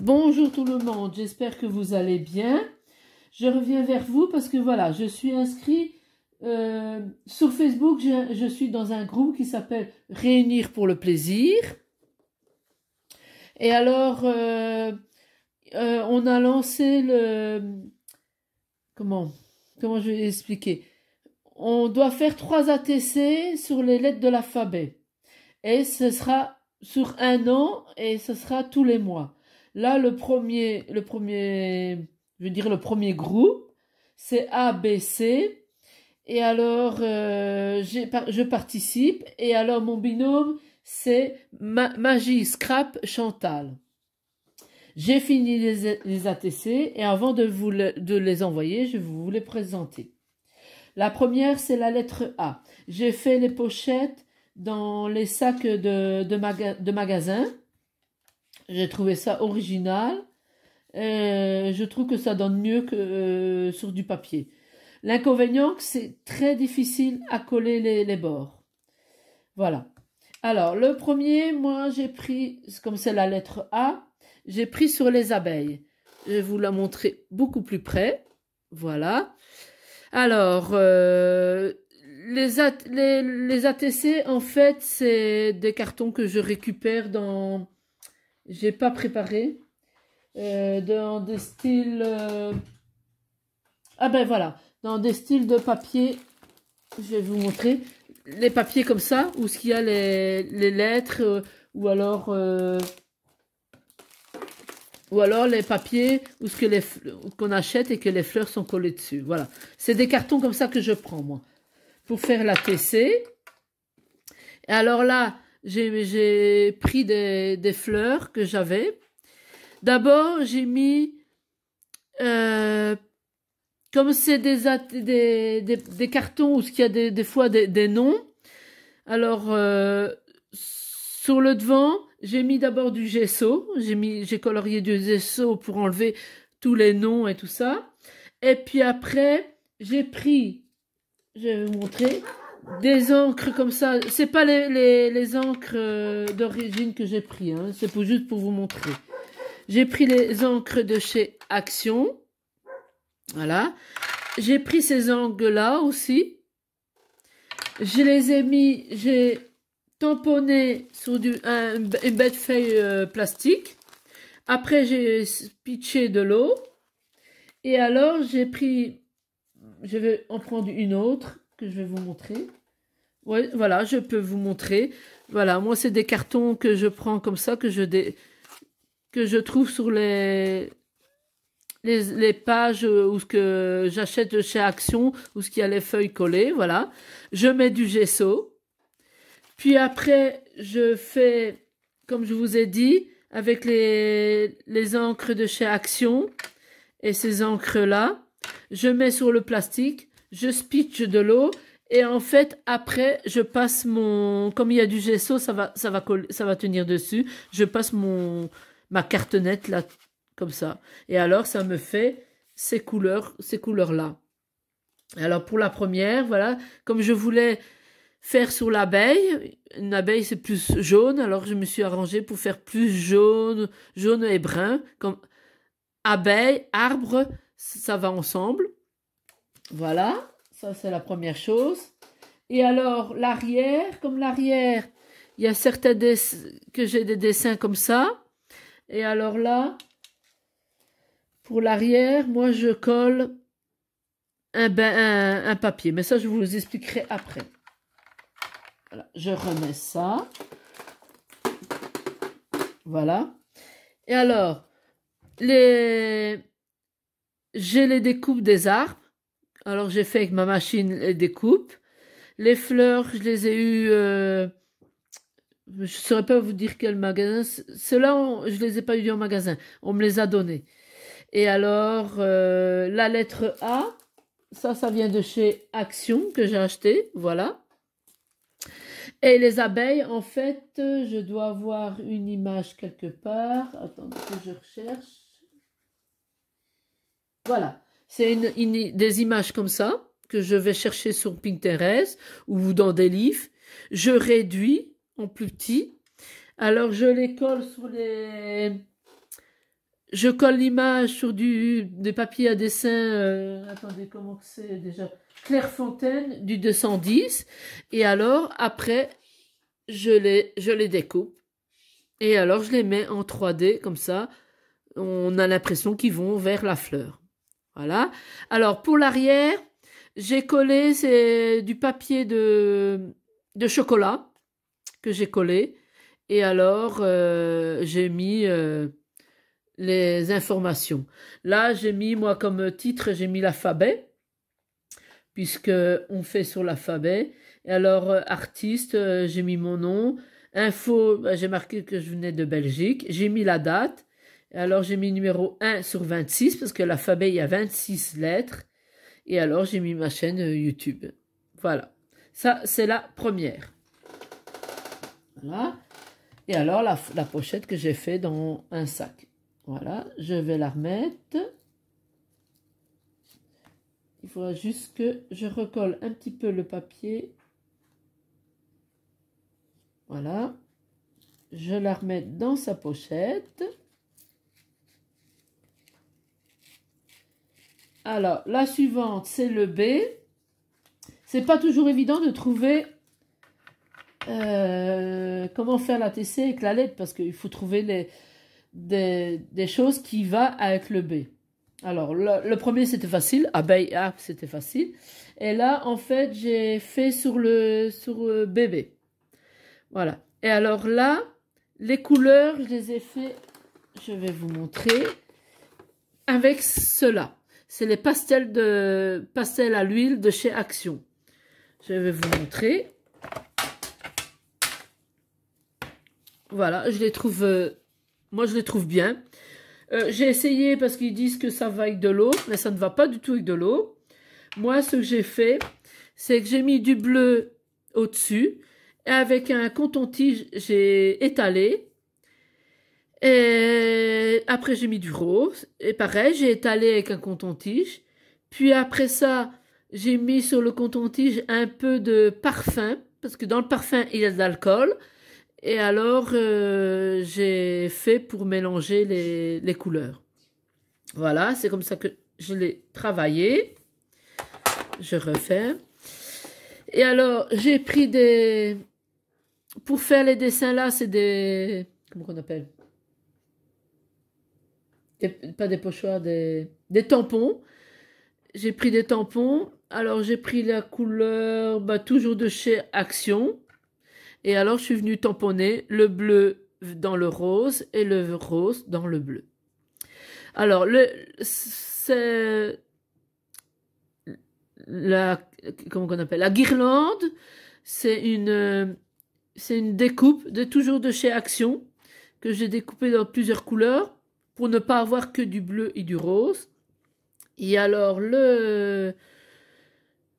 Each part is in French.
Bonjour tout le monde, j'espère que vous allez bien. Je reviens vers vous parce que voilà, je suis inscrit euh, sur Facebook, je, suis dans un groupe qui s'appelle Réunir pour le plaisir. Et alors, euh, euh, on a lancé le... Comment Comment je vais expliquer On doit faire trois ATC sur les lettres de l'alphabet. Et ce sera sur un an et ce sera tous les mois. Là, le premier, le premier, je veux dire le premier groupe, c'est ABC. Et alors, euh, je participe. Et alors, mon binôme, c'est Magie Scrap Chantal. J'ai fini les, ATC et avant de, vous de les envoyer, je vais vous les présenter. La première, c'est la lettre A. J'ai fait les pochettes dans les sacs de, magasin. J'ai trouvé ça original. Euh, je trouve que ça donne mieux que euh, sur du papier. L'inconvénient, c'est très difficile à coller les bords. Voilà. Alors, le premier, moi, j'ai pris, comme c'est la lettre A, j'ai pris sur les abeilles. Je vais vous la montrer beaucoup plus près. Voilà. Alors, euh, les, les, les, ATC, en fait, c'est des cartons que je récupère dans... J'ai pas préparé. Euh, dans des styles... Euh, ah ben voilà, dans des styles de papier. Je vais vous montrer. Les papiers comme ça, où ce qu'il y a les, les lettres, ou alors ou alors les papiers ou ce que les qu'on achète et que les fleurs sont collées dessus. Voilà. C'est des cartons comme ça que je prends moi pour faire la TC. alors là, j'ai pris des, des, fleurs que j'avais. D'abord, j'ai mis euh, comme c'est des des, des, cartons où il y a des, des fois des, noms. Alors euh, sur le devant, j'ai mis d'abord du gesso, j'ai mis, j'ai colorié du gesso pour enlever tous les noms et tout ça. Et puis après, j'ai pris, je vais vous montrer, des encres comme ça. C'est pas les, les, les encres euh, d'origine que j'ai pris, hein. c'est juste pour vous montrer. J'ai pris les encres de chez Action. Voilà. J'ai pris ces angles-là aussi. Je les ai mis, j'ai tamponné sur du, une bête feuille euh, plastique. Après, j'ai pitché de l'eau. Et alors, j'ai pris... Je vais en prendre une autre que je vais vous montrer. Ouais, voilà, je peux vous montrer. Voilà, moi, c'est des cartons que je prends comme ça, que je, dé... que je trouve sur les... Les, les, pages ou ce que j'achète chez Action ou ce qu'il y a les feuilles collées, voilà. Je mets du gesso. Puis après, je fais, comme je vous ai dit, avec les, les encres de chez Action. Et ces encres-là, je mets sur le plastique, je spitche de l'eau. Et en fait, après, je passe mon... Comme il y a du gesso, ça va, ça va, ça va tenir dessus. Je passe mon ma cartonnette là, comme ça. Et alors, ça me fait ces couleurs, ces couleurs-là. Alors, pour la première, voilà, comme je voulais faire sur l'abeille. Une abeille, c'est plus jaune, alors je me suis arrangée pour faire plus jaune, jaune et brun. Comme abeille, arbre, ça va ensemble. Voilà, ça c'est la première chose. Et alors, l'arrière, comme l'arrière, il y a certains que j'ai des dessins comme ça. Et alors là, pour l'arrière, moi je colle un, un, un papier. Mais ça, je vous expliquerai après je remets ça. Voilà. Et alors, les... j'ai les découpes des arbres. Alors, j'ai fait avec ma machine les découpes. Les fleurs, je les ai eues... Euh, je ne saurais pas vous dire quel magasin. Ceux-là, je ne les ai pas eues en magasin. On me les a donnés. Et alors, euh, la lettre A, ça, ça vient de chez Action que j'ai acheté. Voilà. Et les abeilles, en fait, je dois avoir une image quelque part. Attends que je recherche. Voilà, c'est une, des images comme ça que je vais chercher sur Pinterest ou dans des livres. Je réduis en plus petit. Alors, je les colle sur les je colle l'image sur du, des papiers à dessin, euh, attendez, comment c'est déjà Claire Fontaine du 210, et alors, après, je les, je les découpe, et alors je les mets en 3D, comme ça, on a l'impression qu'ils vont vers la fleur. Voilà. Alors, pour l'arrière, j'ai collé, c'est du papier de, de chocolat que j'ai collé, et alors, euh, j'ai mis... Euh, les informations. Là, j'ai mis, moi, comme titre, j'ai mis l'alphabet, puisqu'on on fait sur l'alphabet. Et alors, euh, artiste, euh, j'ai mis mon nom. Info, bah, j'ai marqué que je venais de Belgique. J'ai mis la date. Et alors, j'ai mis numéro 1 sur 26, parce que l'alphabet, il y a 26 lettres. Et alors, j'ai mis ma chaîne euh, YouTube. Voilà. Ça, c'est la première. Voilà. Et alors, la, la pochette que j'ai fait dans un sac. Voilà, je vais la remettre. Il faudra juste que je recolle un petit peu le papier. Voilà. Je la remets dans sa pochette. Alors, la suivante, c'est le B. C'est pas toujours évident de trouver euh, comment faire la TC avec la lettre parce qu'il faut trouver les, des, choses qui vont avec le B. Alors, le, premier, c'était facile. Abeille, ah, ah, c'était facile. Et là, en fait, j'ai fait sur le, sur euh, bébé. Voilà. Et alors là, les couleurs, je les ai fait, je vais vous montrer, avec cela. C'est les pastels, de, pastels à l'huile de chez Action. Je vais vous montrer. Voilà, je les trouve euh, moi, je les trouve bien. Euh, j'ai essayé parce qu'ils disent que ça va avec de l'eau, mais ça ne va pas du tout avec de l'eau. Moi, ce que j'ai fait, c'est que j'ai mis du bleu au-dessus et avec un coton-tige, j'ai étalé. Et après, j'ai mis du rose. Et pareil, j'ai étalé avec un coton-tige. Puis après ça, j'ai mis sur le coton-tige un peu de parfum. Parce que dans le parfum, il y a de l'alcool. Et alors, euh, j'ai fait pour mélanger les, couleurs. Voilà, c'est comme ça que je l'ai travaillé. Je refais. Et alors, j'ai pris des... Pour faire les dessins là, c'est des... Comment qu'on appelle Pas des pochoirs, des, des tampons. J'ai pris des tampons. Alors, j'ai pris la couleur, bah, toujours de chez Action. Et alors, je suis venue tamponner le bleu dans le rose et le rose dans le bleu. Alors, le, c'est la, comment appelle, la guirlande, c'est une, c'est une découpe de toujours de chez Action que j'ai découpée dans plusieurs couleurs pour ne pas avoir que du bleu et du rose. Et alors, le,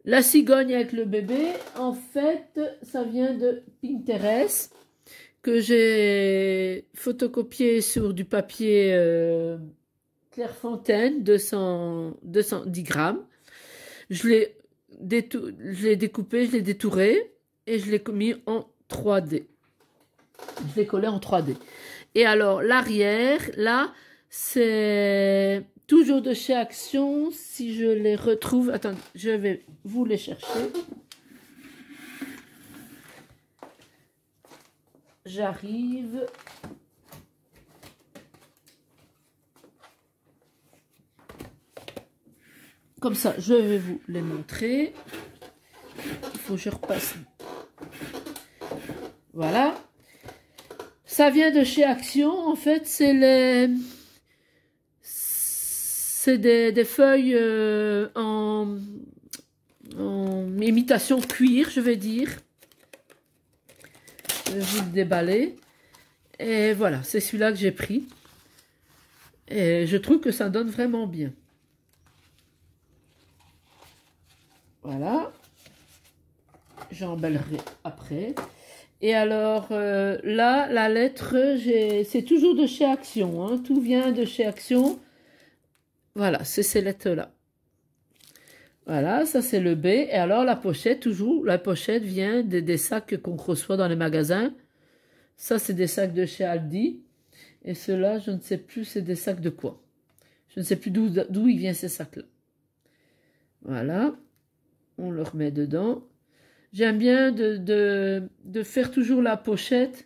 la cigogne avec le bébé, en fait, ça vient de Pinterest, que j'ai photocopié sur du papier euh, Clairefontaine, 210 grammes. Je l'ai découpé, je l'ai détouré et je l'ai mis en 3D. Je l'ai collé en 3D. Et alors, l'arrière, là, c'est Toujours de chez Action, si je les retrouve... Attends, je vais vous les chercher. J'arrive. Comme ça, je vais vous les montrer. Il faut que je repasse. Voilà. Ça vient de chez Action. En fait, c'est les des, feuilles euh, en, imitation cuir, je vais dire. Je vais vous le déballer. Et voilà, c'est celui-là que j'ai pris. Et je trouve que ça donne vraiment bien. Voilà. j'emballerai après. Et alors, euh, là, la lettre, c'est toujours de chez Action. Hein. Tout vient de chez Action. Voilà, c'est ces lettres-là. Voilà, ça c'est le B. Et alors la pochette, toujours, la pochette vient des, sacs qu'on reçoit dans les magasins. Ça c'est des sacs de chez Aldi. Et ceux-là, je ne sais plus, c'est des sacs de quoi. Je ne sais plus d'où ils viennent ces sacs-là. Voilà, on le remet dedans. J'aime bien de, de, faire toujours la pochette.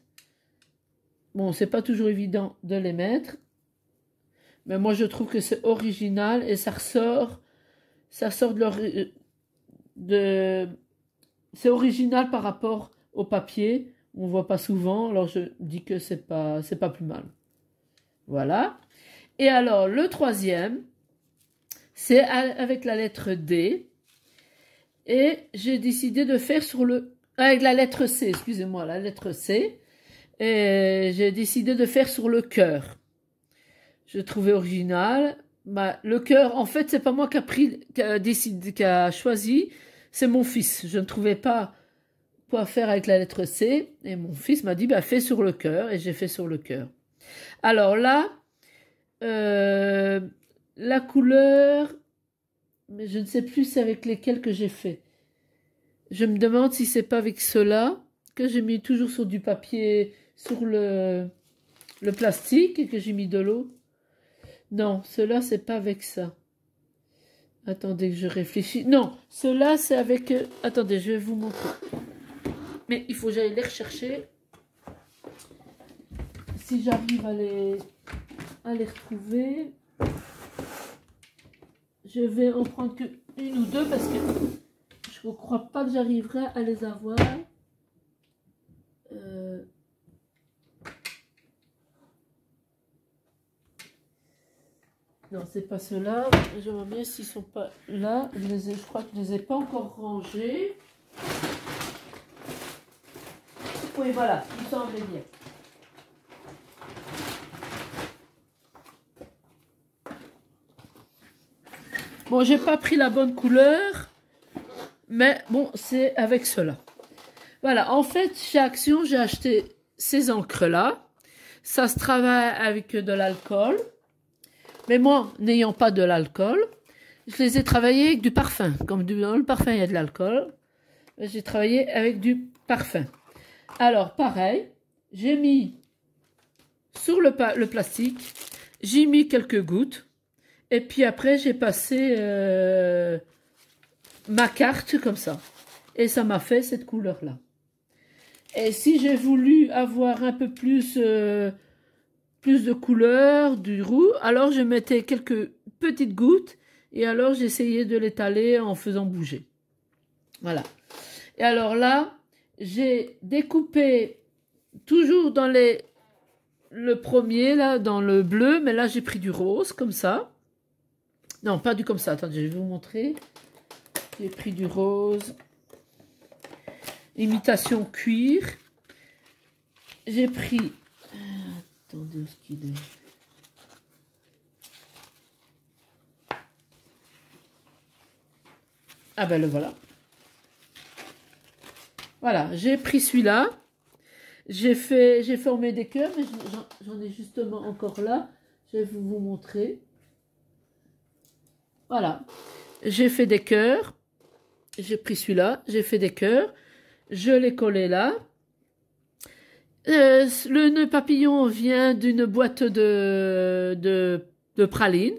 Bon, c'est pas toujours évident de les mettre. Mais moi, je trouve que c'est original et ça ressort, ça sort de euh, de, c'est original par rapport au papier. On voit pas souvent, alors je dis que c'est pas, c'est pas plus mal. Voilà. Et alors, le troisième, c'est avec la lettre D. Et j'ai décidé de faire sur le, avec la lettre C, excusez-moi, la lettre C. Et j'ai décidé de faire sur le cœur. Je trouvais original. Bah, le cœur, en fait, c'est pas moi qui a pris, décidé, qui a choisi, c'est mon fils. Je ne trouvais pas quoi faire avec la lettre C et mon fils m'a dit bah fais sur le cœur et j'ai fait sur le cœur. Alors là, euh, la couleur, mais je ne sais plus avec lesquelles que j'ai fait. Je me demande si c'est pas avec cela que j'ai mis toujours sur du papier, sur le, le plastique et que j'ai mis de l'eau. Non, cela, c'est pas avec ça. Attendez que je réfléchis. Non, cela, c'est avec... Euh, attendez, je vais vous montrer. Mais il faut que j'aille les rechercher. Si j'arrive à les, à les retrouver, je vais en prendre que une ou deux parce que je ne crois pas que j'arriverai à les avoir. Euh... Non, c'est pas cela. là vois bien s'ils sont pas là. Je, crois que je les ai pas encore rangés. Oui, voilà, il semblait bien. Bon, j'ai pas pris la bonne couleur, mais bon, c'est avec cela. Voilà, en fait, chez Action, j'ai acheté ces encres-là. Ça se travaille avec de l'alcool. Mais moi, n'ayant pas de l'alcool, je les ai travaillés avec du parfum. Comme dans le parfum, il y a de l'alcool. J'ai travaillé avec du parfum. Alors, pareil, j'ai mis sur le, plastique, j'ai mis quelques gouttes. Et puis après, j'ai passé euh, ma carte comme ça. Et ça m'a fait cette couleur-là. Et si j'ai voulu avoir un peu plus euh, plus de couleur, du roux. Alors je mettais quelques petites gouttes et alors j'essayais de l'étaler en faisant bouger. Voilà. Et alors là, j'ai découpé toujours dans les le premier là dans le bleu, mais là j'ai pris du rose comme ça. Non, pas du comme ça. Attendez, je vais vous montrer. J'ai pris du rose. Imitation cuir. J'ai pris ah ben le voilà. Voilà, j'ai pris celui-là. J'ai fait, j'ai formé des cœurs, mais j'en ai justement encore là. Je vais vous, vous montrer. Voilà, j'ai fait des cœurs. J'ai pris celui-là, j'ai fait des cœurs. Je l'ai collé là. Euh, le nœud papillon vient d'une boîte de, de, de pralines.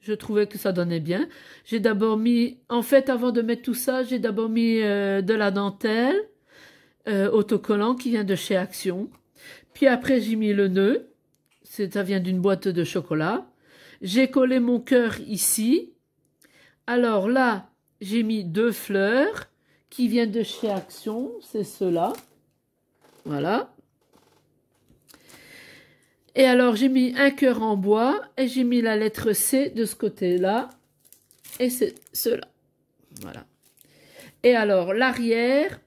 Je trouvais que ça donnait bien. J'ai d'abord mis, en fait, avant de mettre tout ça, j'ai d'abord mis euh, de la dentelle euh, autocollant qui vient de chez Action. Puis après, j'ai mis le nœud. Ça vient d'une boîte de chocolat. J'ai collé mon cœur ici. Alors là, j'ai mis deux fleurs qui viennent de chez Action. C'est cela. Voilà. Et alors, j'ai mis un cœur en bois et j'ai mis la lettre C de ce côté-là. Et c'est cela. Voilà. Et alors, l'arrière,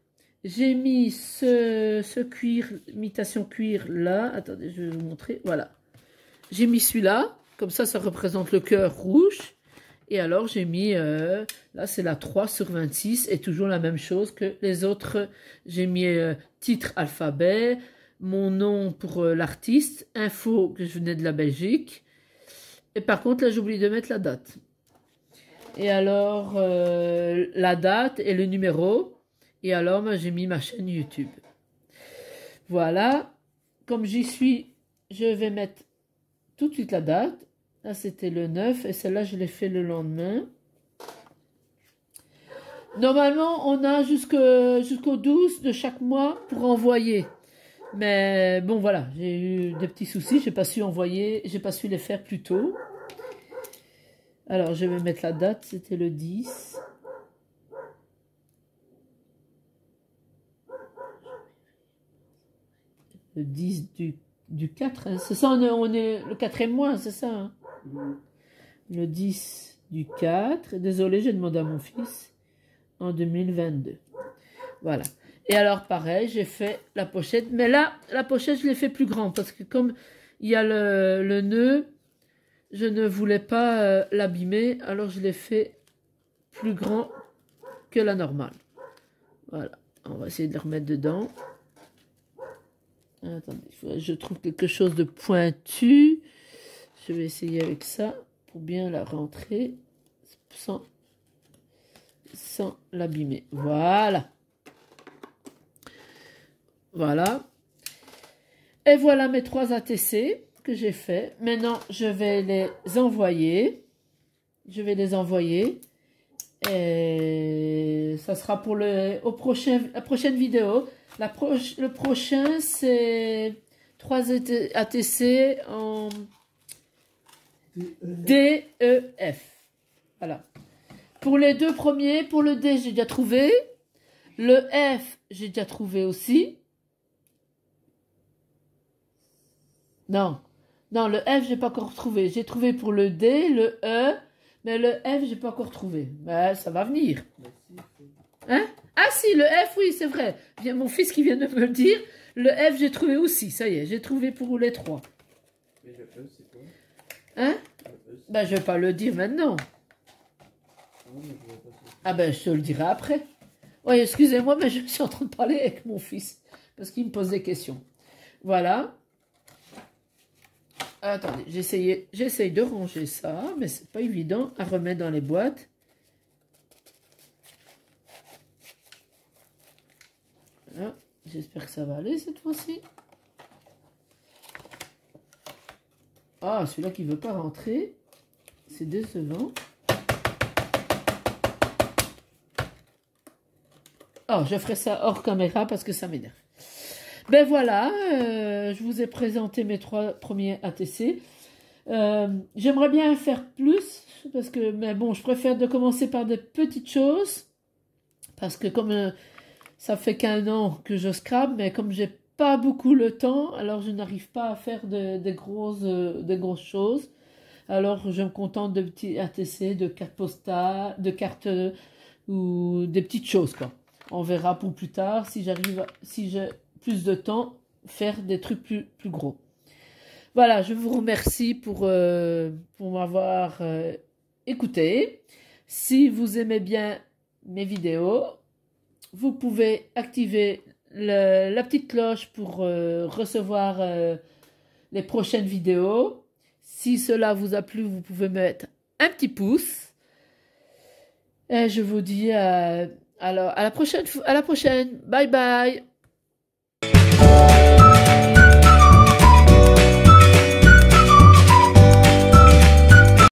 j'ai mis ce, cuir, imitation cuir là. Attendez, je vais vous montrer. Voilà. J'ai mis celui-là. Comme ça, ça représente le cœur rouge. Et alors, j'ai mis, euh, là, c'est la 3 sur 26. Et toujours la même chose que les autres. J'ai mis euh, titre alphabet, mon nom pour euh, l'artiste, info que je venais de la Belgique. Et par contre, là, j'oublie de mettre la date. Et alors, euh, la date et le numéro. Et alors, j'ai mis ma chaîne YouTube. Voilà. Comme j'y suis, je vais mettre tout de suite la date. Là, c'était le 9. Et celle-là, je l'ai fait le lendemain. Normalement, on a jusqu'au 12 de chaque mois pour envoyer. Mais bon, voilà, j'ai eu des petits soucis. J'ai pas su envoyer, j'ai pas su les faire plus tôt. Alors, je vais mettre la date, c'était le 10. Le 10 du, du 4, hein, c'est ça, on est, le 4e mois, c'est ça hein. mm-hmm. Le 10 du 4, désolé, j'ai demandé à mon fils, en 2022. Voilà. Et alors, pareil, j'ai fait la pochette. Mais là, la pochette, je l'ai fait plus grand parce que comme il y a le, nœud, je ne voulais pas euh, l'abîmer. Alors, je l'ai fait plus grand que la normale. Voilà. On va essayer de le remettre dedans. Attendez, je trouve quelque chose de pointu. Je vais essayer avec ça pour bien la rentrer sans, sans l'abîmer. Voilà. Voilà. Et voilà mes trois ATC que j'ai fait. Maintenant, je vais les envoyer. Je vais les envoyer. Et ça sera pour le, au prochain, la prochaine vidéo. le prochain, c'est trois ATC en DEF. Voilà. Pour les deux premiers, pour le D, j'ai déjà trouvé. Le F, j'ai déjà trouvé aussi. Non. Non, le F, j'ai pas encore trouvé. J'ai trouvé pour le D, le E, mais le F, j'ai pas encore trouvé. Mais ça va venir. Hein Ah si, le F, oui, c'est vrai. Mon fils qui vient de me le dire, le F, j'ai trouvé aussi. Ça y est, j'ai trouvé pour les trois. Mais je e, c'est Hein e, Ben, je vais pas le dire maintenant. Ah ben, je te le dirai après. Oui, excusez-moi, mais je suis en train de parler avec mon fils. Parce qu'il me pose des questions. Voilà. Euh, attendez, j'essaye de ranger ça, mais c'est pas évident à remettre dans les boîtes. Ah, j'espère que ça va aller cette fois-ci. Ah, celui-là qui ne veut pas rentrer. C'est décevant. Ah, je ferai ça hors caméra parce que ça m'énerve. Ben voilà, euh, je vous ai présenté mes trois premiers ATC. Euh, j'aimerais bien faire plus, parce que, mais bon, je préfère de commencer par des petites choses, parce que comme euh, ça fait qu'un an que je scrape, mais comme j'ai pas beaucoup le temps, alors je n'arrive pas à faire des grosses, grosses choses. Alors je me contente de petits ATC, de cartes postales, de cartes ou des petites choses quoi. On verra pour plus tard si j'arrive, si je plus de temps, faire des trucs plus, gros. Voilà, je vous remercie pour, euh, pour m'avoir euh, écouté. Si vous aimez bien mes vidéos, vous pouvez activer la petite cloche pour euh, recevoir les prochaines vidéos. Si cela vous a plu, vous pouvez mettre un petit pouce. Et je vous dis alors, à la prochaine. À la prochaine. Bye bye.